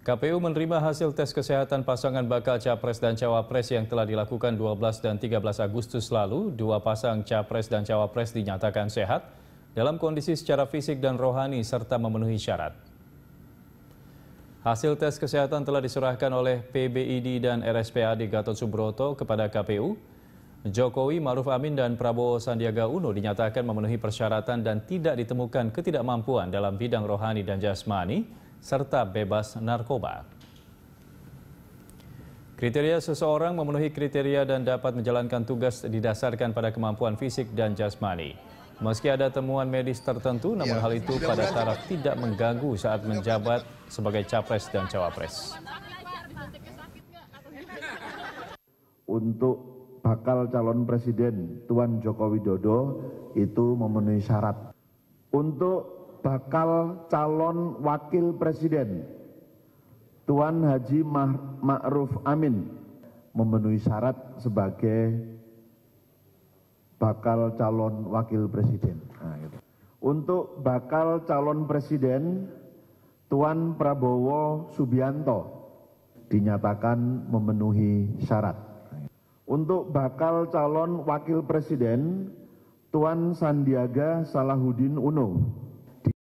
KPU menerima hasil tes kesehatan pasangan bakal capres dan cawapres yang telah dilakukan 12 dan 13 Agustus lalu. Dua pasang capres dan cawapres dinyatakan sehat dalam kondisi secara fisik dan rohani serta memenuhi syarat. Hasil tes kesehatan telah diserahkan oleh PBID dan RSPAD Gatot Subroto kepada KPU. Jokowi, Maruf Amin, dan Prabowo Sandiaga Uno dinyatakan memenuhi persyaratan dan tidak ditemukan ketidakmampuan dalam bidang rohani dan jasmani serta bebas narkoba. Kriteria seseorang memenuhi kriteria dan dapat menjalankan tugas didasarkan pada kemampuan fisik dan jasmani. Meski ada temuan medis tertentu, namun ya. hal itu pada taraf tidak mengganggu saat menjabat sebagai capres dan cawapres. Untuk bakal calon presiden Tuan Joko Widodo itu memenuhi syarat. Untuk bakal calon wakil presiden Tuan Haji Ma'ruf Amin memenuhi syarat sebagai bakal calon wakil presiden. Nah, gitu. Untuk bakal calon presiden Tuan Prabowo Subianto dinyatakan memenuhi syarat. Untuk bakal calon wakil presiden Tuan Sandiaga Salahuddin Uno